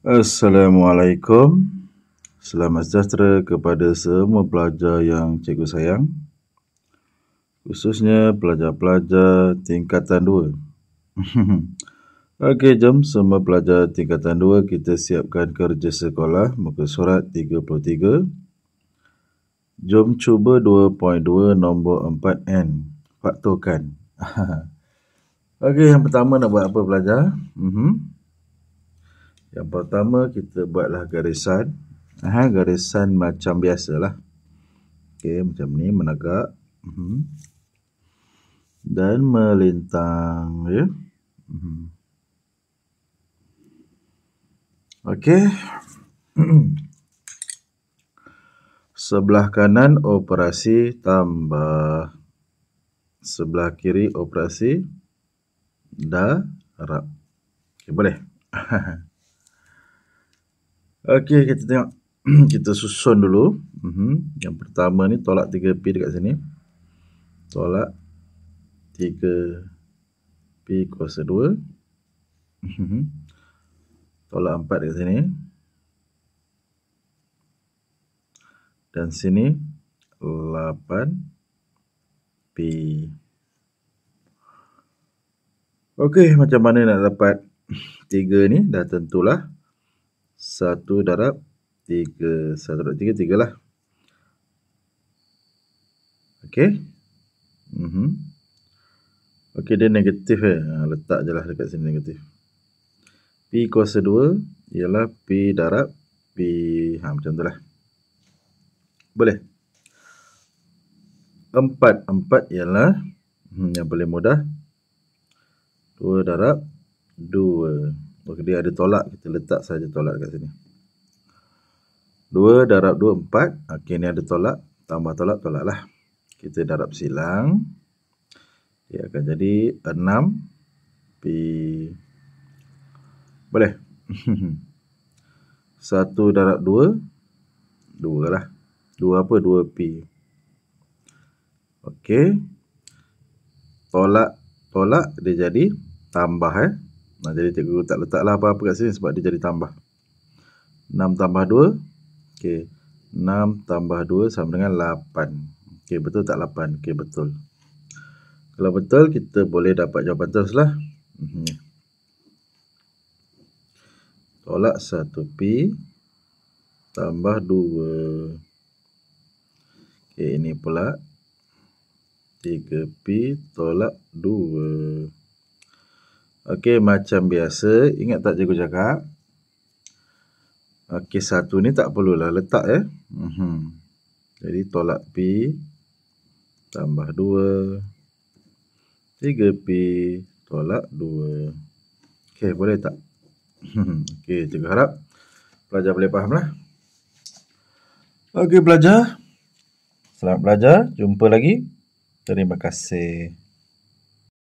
Assalamualaikum Selamat sejahtera kepada semua pelajar yang cikgu sayang Khususnya pelajar-pelajar tingkatan 2 Okey, jom semua pelajar tingkatan 2 kita siapkan kerja sekolah muka surat 33 Jom cuba 2.2 nombor 4N Faktorkan Okey, yang pertama nak buat apa pelajar? Mm uh-huh. Yang pertama kita buatlah garisan. Ha, garisan macam biasalah. okay macam ni menegak. Uh mhm. -huh. Dan melintang ya. Yeah. Uh -huh. Okey. Sebelah kanan operasi tambah. Sebelah kiri operasi darab. Okey, boleh. Okey, kita tengok. kita susun dulu. Uh mhm. -huh. Yang pertama ni tolak 3P dekat sini. Tolak 3P kuasa 2. Uh -huh. Tolak 4 dekat sini. Dan sini 8P. Okey, macam mana nak dapat 3 ni? Dah tentulah. Satu darab tiga, satu darab tiga, tiga lah Okay mm -hmm. Okay dia negatif eh. Ha, letak je lah dekat sini negatif P kuasa dua, Ialah P darab P ha, Macam tu lah Boleh Empat, empat, ialah hmm, Yang boleh mudah Dua darab dua. Okey dia ada tolak kita letak saja tolak kat sini. 2 darab 2 4. Okey ni ada tolak, tambah tolak tolaklah. Kita darab silang. Ya, akan jadi 6 pi Boleh. 1 darab 2 2 lah. 2 apa? 2 pi. Okey. Tolak tolak dia jadi tambah eh Nah, jadi cikgu tak letak lah apa-apa kat sini sebab dia jadi tambah. 6 tambah 2. Okey. 6 tambah 2 sama dengan 8. Okey, betul tak 8? Okey, betul. Kalau betul, kita boleh dapat jawapan teruslah. Mhm. Tolak 1P tambah 2. Okey, ini pula. 3P tolak 2. 2. Okey, macam biasa, ingat tak cikgu cakap? Okey, satu ni tak perlulah letak eh. Uh -huh. Jadi, tolak P. Tambah 2. 3P. Tolak 2. Okey, boleh tak? Mhm. Okey, cikgu harap pelajar boleh faham lah. Okey, pelajar. Selamat belajar. Jumpa lagi. Terima kasih.